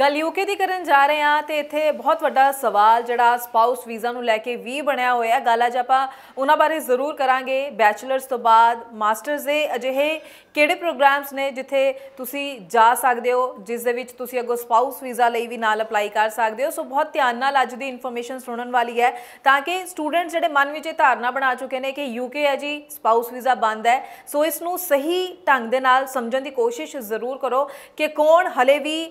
ਗੱਲ ਯੂਕੇ ਦੀ ਕਰਨ ਜਾ ਰਹੇ ਆ ਤੇ ਇੱਥੇ ਬਹੁਤ ਵੱਡਾ ਸਵਾਲ ਜਿਹੜਾ ਸਪਾਊਸ ਵੀਜ਼ਾ ਨੂੰ ਲੈ ਕੇ ਵੀ ਬਣਿਆ ਹੋਇਆ ਗੱਲ ਅੱਜ ਆਪਾਂ ਉਹਨਾਂ ਬਾਰੇ ਜ਼ਰੂਰ ਕਰਾਂਗੇ ਬੈਚਲਰਸ ਤੋਂ ਬਾਅਦ ਮਾਸਟਰਸ ਦੇ ਅਜਿਹੇ ਕਿਹੜੇ ਪ੍ਰੋਗਰਾਮਸ ਨੇ ਜਿੱਥੇ ਤੁਸੀਂ ਜਾ ਸਕਦੇ ਹੋ ਜਿਸ ਦੇ ਵਿੱਚ ਤੁਸੀਂ ਅਗੋ ਸਪਾਊਸ ਵੀਜ਼ਾ ਲਈ ਵੀ ਨਾਲ ਅਪਲਾਈ ਕਰ ਸਕਦੇ ਹੋ ਸੋ ਬਹੁਤ ਧਿਆਨ ਨਾਲ ਅੱਜ ਦੀ ਇਨਫੋਰਮੇਸ਼ਨ ਸੁਣਨ ਵਾਲੀ ਹੈ ਤਾਂ ਕਿ ਸਟੂਡੈਂਟ ਜਿਹੜੇ ਮਨ ਵਿੱਚ ਇਹ ਧਾਰਨਾ ਬਣਾ ਚੁੱਕੇ ਨੇ ਕਿ ਯੂਕੇ ਹੈ ਜੀ ਸਪਾਊਸ ਵੀਜ਼ਾ ਬੰਦ ਹੈ ਸੋ ਇਸ ਨੂੰ ਸਹੀ ਢੰਗ ਦੇ ਨਾਲ ਸਮਝਣ ਦੀ ਕੋਸ਼ਿਸ਼ ਜ਼ਰੂਰ ਕਰੋ ਕਿ ਕੌਣ ਹਲੇ ਵੀ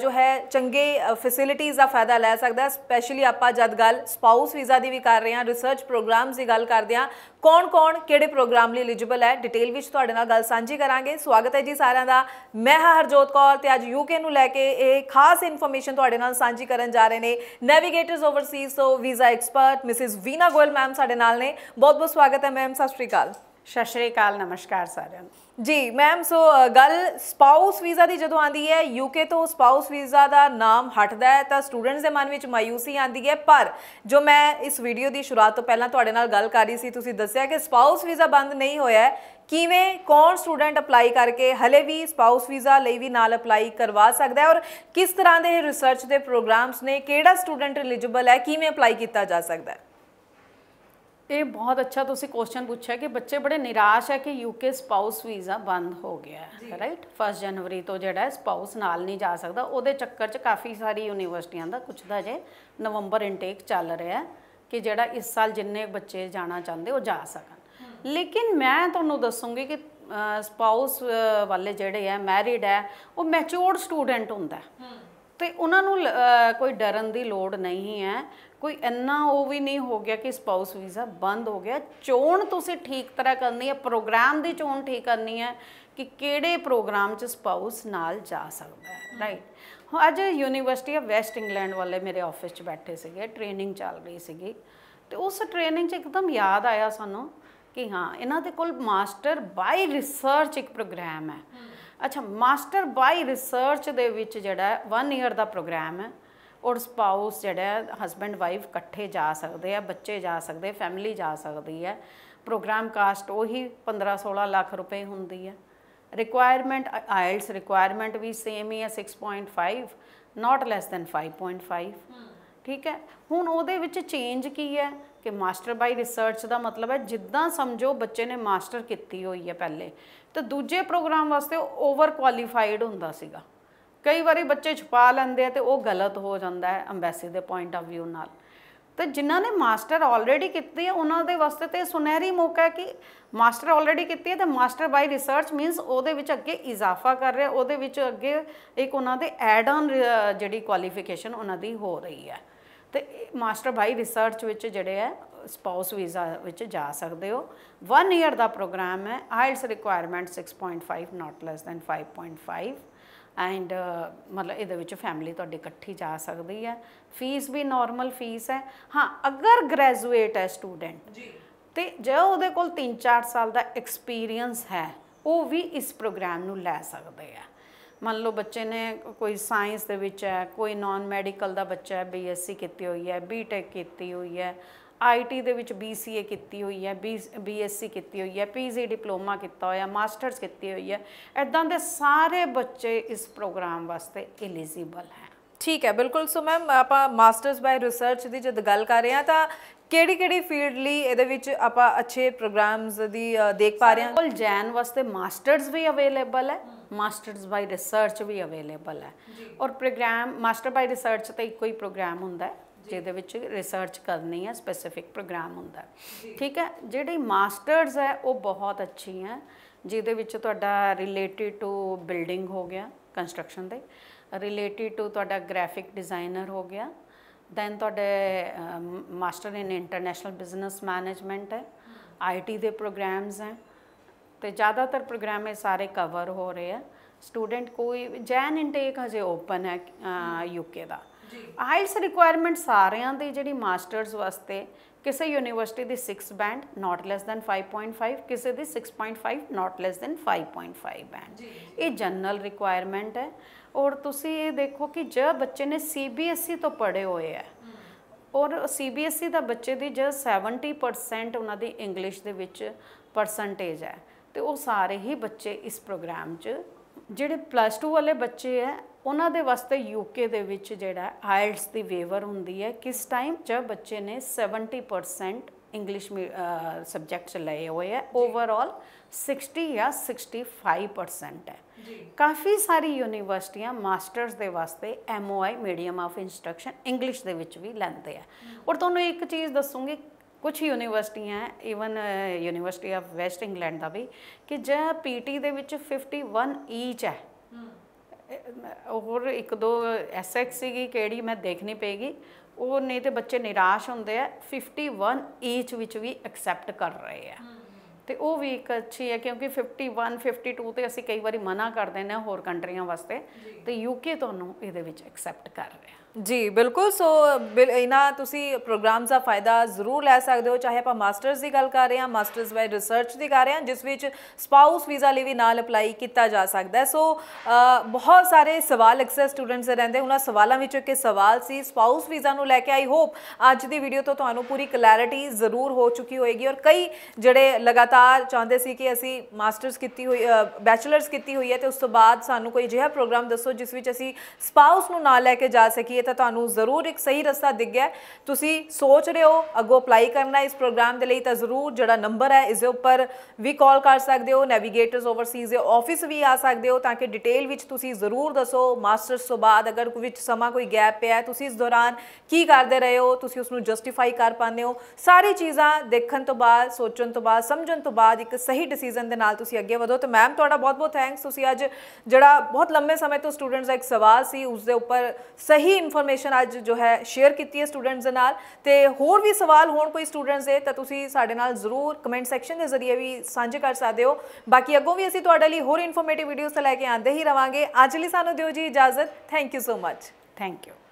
ਜੋ ਹੈ ਹੈ ਚੰਗੇ ਫੈਸਿਲਿਟੀਆਂ ਦਾ ਫਾਇਦਾ ਲੈ ਸਕਦਾ ਹੈ ਸਪੈਸ਼ਲੀ ਆਪਾਂ ਜਦ ਗੱਲ ਸਪਾਊਸ ਵੀਜ਼ਾ ਦੀ ਵੀ ਕਰ ਰਹੇ ਹਾਂ ਰਿਸਰਚ ਪ੍ਰੋਗਰਾਮਸ ਦੀ ਗੱਲ ਕਰਦੇ ਹਾਂ ਕੌਣ-ਕੌਣ ਕਿਹੜੇ ਪ੍ਰੋਗਰਾਮ ਲਈ ਐਲੀਜੀਬਲ ਹੈ ਡਿਟੇਲ ਵਿੱਚ ਤੁਹਾਡੇ ਨਾਲ ਗੱਲ ਸਾਂਝੀ ਕਰਾਂਗੇ ਸਵਾਗਤ ਹੈ ਜੀ ਸਾਰਿਆਂ ਦਾ ਮੈਂ ਹਾਂ ਹਰਜੋਤ ਕੌਰ ਤੇ ਅੱਜ ਯੂਕੇ ਨੂੰ ਲੈ ਕੇ ਇਹ ਖਾਸ ਇਨਫੋਰਮੇਸ਼ਨ ਤੁਹਾਡੇ ਨਾਲ ਸਾਂਝੀ ਕਰਨ ਜਾ ਰਹੇ ਨੇ ਨੈਵੀਗੇਟਰਸ ਓਵਰਸੀਜ਼ ਤੋਂ visa expert Mrs Veena Goyal ma'am ਸਾਡੇ ਨਾਲ ਨੇ ਬਹੁਤ-ਬਹੁਤ ਸਵਾਗਤ ਹੈ ਮੈਮ ਸਤਿ ਸ਼੍ਰੀ ਅਕਾਲ ਸਤਿ ਸ਼੍ਰੀ ਅਕਾਲ ਨਮਸਕਾਰ ਸਾਰਿਆਂ ਨੂੰ ਜੀ ਮੈਮ ਸੋ ਗੱਲ ਸਪਾਊਸ ਵੀਜ਼ਾ ਦੀ ਜਦੋਂ ਆਂਦੀ ਹੈ ਯੂਕੇ ਤੋਂ ਸਪਾਊਸ ਵੀਜ਼ਾ ਦਾ ਨਾਮ ਹਟਦਾ ਹੈ ਤਾਂ ਸਟੂਡੈਂਟਸ ਦੇ ਮਨ ਵਿੱਚ ਮਾਇੂਸੀ ਆਂਦੀ ਹੈ ਪਰ ਜੋ ਮੈਂ ਇਸ ਵੀਡੀਓ ਦੀ ਸ਼ੁਰੂਆਤ ਤੋਂ ਪਹਿਲਾਂ ਤੁਹਾਡੇ ਨਾਲ ਗੱਲ ਕਰ ਰਹੀ ਸੀ ਤੁਸੀਂ ਦੱਸਿਆ ਕਿ ਸਪਾਊਸ ਵੀਜ਼ਾ ਬੰਦ ਨਹੀਂ ਹੋਇਆ ਕਿਵੇਂ ਕੌਣ ਸਟੂਡੈਂਟ ਅਪਲਾਈ ਕਰਕੇ ਹਲੇ ਵੀ ਸਪਾਊਸ ਵੀਜ਼ਾ ਲਈ ਵੀ ਨਾਲ ਅਪਲਾਈ ਕਰਵਾ ਸਕਦਾ ਹੈ ਔਰ ਕਿਸ ਤਰ੍ਹਾਂ ਦੇ ਰਿਸਰਚ ਦੇ ਪ੍ਰੋਗਰਾਮਸ ਨੇ ਕਿਹੜਾ ਸਟੂਡੈਂਟ ਐਲੀਜੀਬਲ ਹੈ ਕਿਵੇਂ ਅਪਲਾਈ ਕੀਤਾ ਜਾ ਸਕਦਾ ਹੈ ਇਹ ਬਹੁਤ ਅੱਛਾ ਤੁਸੀਂ ਕੁਐਸਚਨ ਪੁੱਛਿਆ ਕਿ ਬੱਚੇ ਬੜੇ ਨਿਰਾਸ਼ ਹੈ ਕਿ ਯੂਕੇ ਸਪਾਊਸ ਵੀਜ਼ਾ ਬੰਦ ਹੋ ਗਿਆ ਹੈ ਰਾਈਟ 1 ਜਨਵਰੀ ਤੋਂ ਜਿਹੜਾ ਸਪਾਊਸ ਨਾਲ ਨਹੀਂ ਜਾ ਸਕਦਾ ਉਹਦੇ ਚੱਕਰ 'ਚ ਕਾਫੀ ਸਾਰੀ ਯੂਨੀਵਰਸਿਟੀਆਂ ਦਾ ਕੁਝ ਦਾ ਜੇ ਨਵੰਬਰ ਇਨਟੇਕ ਚੱਲ ਰਿਹਾ ਹੈ ਕਿ ਜਿਹੜਾ ਇਸ ਸਾਲ ਜਿੰਨੇ ਬੱਚੇ ਜਾਣਾ ਚਾਹੁੰਦੇ ਉਹ ਜਾ ਸਕਣ ਲੇਕਿਨ ਮੈਂ ਤੁਹਾਨੂੰ ਦੱਸੂਗੀ ਕਿ ਸਪਾਊਸ ਵਾਲੇ ਜਿਹੜੇ ਹੈ ਮੈਰਿਡ ਹੈ ਉਹ ਮੈਚੁਰਡ ਸਟੂਡੈਂਟ ਹੁੰਦਾ ਤੇ ਉਹਨਾਂ ਨੂੰ ਕੋਈ ਡਰਨ ਦੀ ਲੋੜ ਨਹੀਂ ਹੈ ਕੋਈ ਇੰਨਾ ਉਹ ਵੀ ਨਹੀਂ ਹੋ ਗਿਆ ਕਿ ਸਪਾਊਸ ਵੀਜ਼ਾ ਬੰਦ ਹੋ ਗਿਆ ਚੋਣ ਤੁਸੀਂ ਠੀਕ ਤਰ੍ਹਾਂ ਕਰਨੀ ਹੈ ਪ੍ਰੋਗਰਾਮ ਦੀ ਚੋਣ ਠੀਕ ਕਰਨੀ ਹੈ ਕਿ ਕਿਹੜੇ ਪ੍ਰੋਗਰਾਮ 'ਚ ਸਪਾਊਸ ਨਾਲ ਜਾ ਸਕਦਾ ਹੈ ਰਾਈਟ ਅੱਜ ਯੂਨੀਵਰਸਿਟੀ ਆਫ ਵੈਸਟ ਇੰਗਲੈਂਡ ਵਾਲੇ ਮੇਰੇ ਆਫਿਸ 'ਚ ਬੈਠੇ ਸੀਗੇ ਟ੍ਰੇਨਿੰਗ ਚੱਲ ਰਹੀ ਸੀਗੀ ਤੇ ਉਸ ਟ੍ਰੇਨਿੰਗ 'ਚ ਇੱਕਦਮ ਯਾਦ ਆਇਆ ਸਾਨੂੰ ਕਿ ਹਾਂ ਇਹਨਾਂ ਦੇ ਕੋਲ ਮਾਸਟਰ ਬਾਈ ਰਿਸਰਚ ਇੱਕ ਪ੍ਰੋਗਰਾਮ ਹੈ ਅੱਛਾ ਮਾਸਟਰ ਬਾਈ ਰਿਸਰਚ ਦੇ ਵਿੱਚ ਜਿਹੜਾ 1 ਇਅਰ ਦਾ ਪ੍ਰੋਗਰਾਮ ਹੈ ਔਰ ਸਪਾਊਸ ਜਿਹੜਾ ਹਸਬੰਡ ਵਾਈਫ ਇਕੱਠੇ ਜਾ ਸਕਦੇ ਆ ਬੱਚੇ ਜਾ ਸਕਦੇ ਫੈਮਿਲੀ ਜਾ ਸਕਦੀ ਹੈ ਪ੍ਰੋਗਰਾਮ ਕਾਸਟ ਉਹੀ 15 16 ਲੱਖ ਰੁਪਏ ਹੁੰਦੀ ਹੈ ਰਿਕੁਆਇਰਮੈਂਟ ਆਇਲਸ ਰਿਕੁਆਇਰਮੈਂਟ ਵੀ ਸੇਮ ਹੀ ਹੈ 6.5 ਨਾਟ ਲੈਸ ਥੈਨ 5.5 ਠੀਕ ਹੈ ਹੁਣ ਉਹਦੇ ਵਿੱਚ ਚੇਂਜ ਕੀ ਹੈ ਕਿ ਮਾਸਟਰ ਬਾਈ ਰਿਸਰਚ ਦਾ ਮਤਲਬ ਹੈ ਜਿੱਦਾਂ ਸਮਝੋ ਬੱਚੇ ਨੇ ਮਾਸਟਰ ਕੀਤੀ ਹੋਈ ਹੈ ਪਹਿਲੇ ਤੇ ਦੂਜੇ ਪ੍ਰੋਗਰਾਮ ਵਾਸਤੇ ਓਵਰ ਕੁਆਲੀਫਾਈਡ ਹੁੰਦਾ ਸੀਗਾ ਕਈ ਵਾਰੀ ਬੱਚੇ ਛਪਾ ਲੈਂਦੇ ਆ ਤੇ ਉਹ ਗਲਤ ਹੋ ਜਾਂਦਾ ਹੈ ਐਮਬੈਸੀ ਦੇ ਪੁਆਇੰਟ ਆਫ View ਨਾਲ ਤੇ ਜਿਨ੍ਹਾਂ ਨੇ ਮਾਸਟਰ ਆਲਰੇਡੀ ਕੀਤੀ ਹੈ ਉਹਨਾਂ ਦੇ ਵਾਸਤੇ ਤੇ ਸੁਨਹਿਰੀ ਮੌਕਾ ਹੈ ਕਿ ਮਾਸਟਰ ਆਲਰੇਡੀ ਕੀਤੀ ਹੈ ਤੇ ਮਾਸਟਰ ਬਾਈ ਰਿਸਰਚ ਮੀਨਸ ਉਹਦੇ ਵਿੱਚ ਅੱਗੇ ਇਜ਼ਾਫਾ ਕਰ ਰਿਹਾ ਉਹਦੇ ਵਿੱਚ ਅੱਗੇ ਇੱਕ ਉਹਨਾਂ ਦੇ ਐਡ ਆਨ ਜਿਹੜੀ ਕੁਆਲੀਫਿਕੇਸ਼ਨ ਉਹਨਾਂ ਦੀ ਹੋ ਰਹੀ ਹੈ ਤੇ ਮਾਸਟਰ ਬਾਈ ਰਿਸਰਚ ਵਿੱਚ ਜਿਹੜੇ ਹੈ ਸਪਾਊਸ ਵੀਜ਼ਾ ਵਿੱਚ ਜਾ ਸਕਦੇ ਹੋ 1 ਇਅਰ ਦਾ ਪ੍ਰੋਗਰਾਮ ਹੈ IELTS requirement 6.5 not less than 5.5 and ਮਤਲਬ ਇਹਦੇ ਵਿੱਚ ਫੈਮਿਲੀ ਤੁਹਾਡੀ ਇਕੱਠੀ ਜਾ ਸਕਦੀ ਹੈ ਫੀਸ ਵੀ ਨਾਰਮਲ ਫੀਸ ਹੈ ਹਾਂ ਅਗਰ ਗ੍ਰੈਜੂਏਟ ਹੈ ਸਟੂਡੈਂਟ ਜੀ ਤੇ ਜੇ ਉਹਦੇ ਕੋਲ 3-4 ਸਾਲ ਦਾ ਐਕਸਪੀਰੀਅੰਸ ਹੈ ਉਹ ਵੀ ਇਸ ਪ੍ਰੋਗਰਾਮ ਨੂੰ ਲੈ ਸਕਦੇ ਆ ਮੰਨ ਲਓ ਬੱਚੇ ਨੇ ਕੋਈ ਸਾਇੰਸ ਦੇ ਵਿੱਚ ਹੈ ਕੋਈ ਨਾਨ ਮੈਡੀਕਲ ਦਾ ਬੱਚਾ ਹੈ ਬੀਐਸਸੀ ਕੀਤੀ ਹੋਈ ਹੈ ਬੀਟੈਕ ਕੀਤੀ ਹੋਈ ਹੈ ਆਈਟੀ ਦੇ ਵਿੱਚ ਬੀਸੀਏ ਕੀਤੀ ਹੋਈ ਹੈ ਬੀਐਸਸੀ ਕੀਤੀ ਹੋਈ ਹੈ ਪੀਜੀ ਡਿਪਲੋਮਾ ਕੀਤਾ ਹੋਇਆ ਮਾਸਟਰਸ ਕੀਤੀ ਹੋਈ ਹੈ ਇਦਾਂ ਦੇ ਸਾਰੇ ਬੱਚੇ ਇਸ ਪ੍ਰੋਗਰਾਮ ਵਾਸਤੇ ਐਲੀਜੀਬਲ ਹੈ ਠੀਕ ਹੈ ਬਿਲਕੁਲ ਸੋ ਮੈਮ ਆਪਾਂ ਮਾਸਟਰਸ ਬਾਈ ਰਿਸਰਚ ਦੀ ਜਦ ਗੱਲ ਕਰ ਰਹੇ ਹਾਂ ਤਾਂ ਕਿਹੜੀ ਕਿਹੜੀ ਫੀਲਡ ਲਈ ਇਹਦੇ ਵਿੱਚ ਆਪਾਂ ਅੱਛੇ ਪ੍ਰੋਗਰਾਮਸ ਦੀ ਦੇਖ ਪਾ ਰਹੇ ਹਾਂ ਕੋਲ ਜੈਨ ਵਾਸਤੇ ਮਾਸਟਰਸ ਵੀ ਅਵੇਲੇਬਲ ਹੈ ਮਾਸਟਰਸ ਬਾਈ ਰਿਸਰਚ ਵੀ ਅਵੇਲੇਬਲ ਹੈ ਔਰ ਪ੍ਰੋਗਰਾਮ ਮਾਸਟਰ ਬਾਈ ਰਿਸਰਚ ਤਾਂ ਇੱਕੋ ਹੀ ਪ੍ਰੋਗਰਾਮ ਹੁੰਦਾ ਹੈ ਜਿਹਦੇ ਵਿੱਚ ਰਿਸਰਚ ਕਰਨੀ ਹੈ ਸਪੈਸਿਫਿਕ ਪ੍ਰੋਗਰਾਮ ਹੁੰਦਾ ਠੀਕ ਹੈ ਜਿਹੜੇ ਮਾਸਟਰਸ ਹੈ ਉਹ ਬਹੁਤ ਅੱਛੀ ਹੈ ਜਿਹਦੇ ਵਿੱਚ ਤੁਹਾਡਾ ਰਿਲੇਟਡ ਟੂ ਬਿਲਡਿੰਗ ਹੋ ਗਿਆ ਕੰਸਟਰਕਸ਼ਨ ਦੇ ਰਿਲੇਟਡ ਟੂ ਤੁਹਾਡਾ ਗ੍ਰਾਫਿਕ ਡਿਜ਼ਾਈਨਰ ਹੋ ਗਿਆ ਦੈਨ ਤੁਹਾਡੇ master in international business management ਹੈ ਆਈਟੀ ਦੇ ਪ੍ਰੋਗਰਾਮਸ ਹੈ ਤੇ ਜ਼ਿਆਦਾਤਰ ਪ੍ਰੋਗਰਾਮ ਇਹ ਸਾਰੇ ਕਵਰ ਹੋ ਰਹੇ ਆ ਸਟੂਡੈਂਟ ਕੋਈ ਜੈਨ ਇਨਟੇਕ ਹਜੇ ਓਪਨ ਹੈ ਯੂਕੇ ਦਾ ਆਇਲਸ ਰਿਕੁਆਇਰਮੈਂਟ ਸਾਰਿਆਂ ਦੀ ਜਿਹੜੀ ਮਾਸਟਰਸ ਵਾਸਤੇ ਕਿਸੇ ਯੂਨੀਵਰਸਿਟੀ ਦੀ 6 ਬੈਂਡ ਨਾਟ ਲੈਸ ਦੈਨ 5.5 ਕਿਸੇ ਦੀ 6.5 ਨਾਟ ਲੈਸ ਦੈਨ 5.5 ਬੈਂਡ ਇਹ ਜਨਰਲ ਰਿਕੁਆਇਰਮੈਂਟ ਹੈ ਔਰ ਤੁਸੀਂ ਇਹ ਦੇਖੋ ਕਿ ਜੇ ਬੱਚੇ ਨੇ ਸੀਬੀਐਸਈ e ਤੋਂ ਪੜ੍ਹੇ ਹੋਏ ਆ ਔਰ ਸੀਬੀਐਸਈ e ਦਾ ਬੱਚੇ ਦੀ ਜੇ 70% ਉਹਨਾਂ ਦੀ ਇੰਗਲਿਸ਼ ਦੇ ਵਿੱਚ ਪਰਸੈਂਟੇਜ ਹੈ ਤੇ ਉਹ ਸਾਰੇ ਹੀ ਬੱਚੇ ਇਸ ਪ੍ਰੋਗਰਾਮ 'ਚ ਜਿਹੜੇ ਪਲੱਸ 2 ਵਾਲੇ ਬੱਚੇ ਆ ਉਹਨਾਂ ਦੇ ਵਾਸਤੇ ਯੂਕੇ ਦੇ ਵਿੱਚ ਜਿਹੜਾ ਆਇਲਟਸ ਦੀ ਵੇਵਰ ਹੁੰਦੀ ਹੈ ਕਿਸ ਟਾਈਮ ਚ ਬੱਚੇ ਨੇ 70% ਇੰਗਲਿਸ਼ ਸਬਜੈਕਟ ਲਏ ਹੋਏ ਹੈ ਓਵਰਆਲ 60 ਜਾਂ 65% ਹੈ ਕਾਫੀ ਸਾਰੀ ਯੂਨੀਵਰਸਿਟੀਆਂ ਮਾਸਟਰਸ ਦੇ ਵਾਸਤੇ MOI medium of instruction English ਦੇ ਵਿੱਚ ਵੀ ਲੈਂਦੇ ਆ ਔਰ ਤੁਹਾਨੂੰ ਇੱਕ ਚੀਜ਼ ਦੱਸੂਗੀ ਕੁਝ ਯੂਨੀਵਰਸਿਟੀਆਂ even University of West England ਦਾ ਵੀ ਕਿ ਜੇ ਪੀਟੀ ਦੇ ਵਿੱਚ 51 ਈਚ ਹੈ ਹੋਰ ਇੱਕ ਦੋ ਐਸਐਕਸ ਸੀਗੀ ਕਿਹੜੀ ਮੈਂ ਦੇਖਣੀ ਪਏਗੀ ਉਹ ਨਹੀਂ ਤੇ ਬੱਚੇ ਨਿਰਾਸ਼ ਹੁੰਦੇ ਆ 51 ਈਚ ਵਿੱਚ ਵੀ ਐਕਸੈਪਟ ਕਰ ਰਹੇ ਆ ਤੇ ਉਹ ਵੀ ਇੱਕ ਅੱਛੀ ਹੈ ਕਿਉਂਕਿ 51 52 ਤੇ ਅਸੀਂ ਕਈ ਵਾਰੀ ਮਨਾ ਕਰ ਦਿੰਦੇ ਆ ਹੋਰ ਕੰਟਰੀਆਂ ਵਾਸਤੇ ਤੇ ਯੂਕੇ ਤੁਹਾਨੂੰ ਇਹਦੇ ਵਿੱਚ ਐਕਸੈਪਟ ਕਰ ਰਿਹਾ ਜੀ ਬਿਲਕੁਲ ਸੋ ਇਹਨਾਂ ਤੁਸੀਂ ਪ੍ਰੋਗਰਾਮਸ ਦਾ ਫਾਇਦਾ ਜ਼ਰੂਰ ਲੈ ਸਕਦੇ ਹੋ ਚਾਹੇ ਆਪਾਂ ਮਾਸਟਰਸ ਦੀ ਗੱਲ ਕਰ ਰਹੇ ਹਾਂ ਮਾਸਟਰਸ ਬਾਈ ਰਿਸਰਚ ਦੀ ਕਰ ਰਹੇ ਹਾਂ ਜਿਸ ਵਿੱਚ ਸਪਾਊਸ ਵੀਜ਼ਾ ਲਈ ਵੀ ਨਾਲ ਅਪਲਾਈ ਕੀਤਾ ਜਾ ਸਕਦਾ ਸੋ ਬਹੁਤ ਸਾਰੇ ਸਵਾਲ ਅਕਸਰ ਸਟੂਡੈਂਟਸ ਦੇ ਰਹਿੰਦੇ ਉਹਨਾਂ ਸਵਾਲਾਂ ਵਿੱਚੋਂ ਇੱਕ ਸਵਾਲ ਸੀ ਸਪਾਊਸ ਵੀਜ਼ਾ ਨੂੰ ਲੈ ਕੇ ਆਈ ਹੋਪ ਅੱਜ ਦੀ ਵੀਡੀਓ ਤੋਂ ਤੁਹਾਨੂੰ ਪੂਰੀ ਕਲੈਰਿਟੀ ਜ਼ਰੂਰ ਹੋ ਚੁੱਕੀ ਹੋਏਗੀ ਔਰ ਕਈ ਜਿਹੜੇ ਲਗਾਤਾਰ ਚਾਹੁੰਦੇ ਸੀ ਕਿ ਅਸੀਂ ਮਾਸਟਰਸ ਕੀਤੀ ਹੋਈ ਬੈਚਲਰਸ ਕੀਤੀ ਹੋਈ ਹੈ ਤੇ ਉਸ ਤੋਂ ਬਾਅਦ ਸਾਨੂੰ ਕੋਈ ਅਜਿਹਾ ਪ੍ਰੋਗਰਾਮ ਦੱਸੋ ਜਿਸ ਵਿੱਚ ਅਸੀਂ ਸਪਾਊਸ ਨੂੰ ਨਾਲ ਲੈ ਕੇ ਜਾ ਸਕੀਏ ਤਾਂ ਤੁਹਾਨੂੰ ਜ਼ਰੂਰ ਇੱਕ ਸਹੀ ਰਸਤਾ ਦਿਖ ਗਿਆ ਤੁਸੀਂ ਸੋਚ ਰਹੇ ਹੋ ਅੱਗੋਂ ਅਪਲਾਈ ਕਰਨਾ ਇਸ ਪ੍ਰੋਗਰਾਮ ਦੇ ਲਈ ਤਾਂ ਜ਼ਰੂਰ ਜਿਹੜਾ ਨੰਬਰ ਹੈ ਇਸ ਦੇ ਉੱਪਰ ਵੀ ਕਾਲ ਕਰ ਸਕਦੇ ਹੋ ਨੈਵੀਗੇਟਰਸ ਓਵਰਸੀਜ਼ ਦੇ ਆਫਿਸ ਵੀ ਆ ਸਕਦੇ ਹੋ ਤਾਂ ਕਿ ਡਿਟੇਲ ਵਿੱਚ ਤੁਸੀਂ ਜ਼ਰੂਰ ਦੱਸੋ ਮਾਸਟਰਸ ਤੋਂ ਬਾਅਦ ਅਗਰ ਵਿੱਚ ਸਮਾਂ ਕੋਈ ਗੈਪ ਪਿਆ ਤੁਸੀਂ ਇਸ ਦੌਰਾਨ ਕੀ ਕਰਦੇ ਰਹੇ ਹੋ ਤੁਸੀਂ ਉਸ ਨੂੰ ਜਸਟੀਫਾਈ ਕਰ ਪਾਉਂਦੇ ਹੋ ਸਾਰੀ ਚੀਜ਼ਾਂ ਦੇਖਣ ਤੋਂ ਬਾਅਦ ਸੋਚਣ ਤੋਂ ਬਾਅਦ ਸਮਝਣ ਤੋਂ ਬਾਅਦ ਇੱਕ ਸਹੀ ਡਿਸੀਜਨ ਦੇ ਨਾਲ ਤੁਸੀਂ ਅੱਗੇ ਵਧੋ ਤਾਂ ਮੈਮ ਤੁਹਾਡਾ ਬਹੁਤ-ਬਹੁਤ ਥੈਂਕਸ ਤੁਸੀਂ ਅੱਜ ਜਿਹੜਾ ਬਹੁਤ ਲੰਮੇ ਸਮੇਂ ਤੋਂ ਸਟੂਡੈਂਟਸ ਦਾ ਇੱਕ ਸਵਾਲ ਸੀ ਉਸ ਦੇ ਉੱਪਰ ਸਹੀ ਇਨਫੋਰਮੇਸ਼ਨ ਅੱਜ ਜੋ ਹੈ ਸ਼ੇਅਰ ਕੀਤੀ ਹੈ ਸਟੂਡੈਂਟਸ ਦੇ ਨਾਲ ਤੇ ਹੋਰ ਵੀ ਸਵਾਲ ਹੋਣ ਕੋਈ ਸਟੂਡੈਂਟਸ ਦੇ ਤਾਂ ਤੁਸੀਂ ਸਾਡੇ ਨਾਲ ਜ਼ਰੂਰ ਕਮੈਂਟ ਸੈਕਸ਼ਨ ਦੇ ਜ਼ਰੀਏ ਵੀ ਸਾਂਝੇ ਕਰ ਸਕਦੇ ਹੋ ਬਾਕੀ ਅੱਗੋਂ ਵੀ ਅਸੀਂ ਤੁਹਾਡੇ ਲਈ ਹੋਰ ਇਨਫੋਰਮੇਟਿਵ ਵੀਡੀਓਜ਼ ਲੈ ਕੇ ਆਉਂਦੇ ਹੀ ਰਵਾਂਗੇ ਅੱਜ ਲਈ ਸਾਨੂੰ ਦਿਓ ਜੀ ਇਜਾਜ਼ਤ thank you so much thank you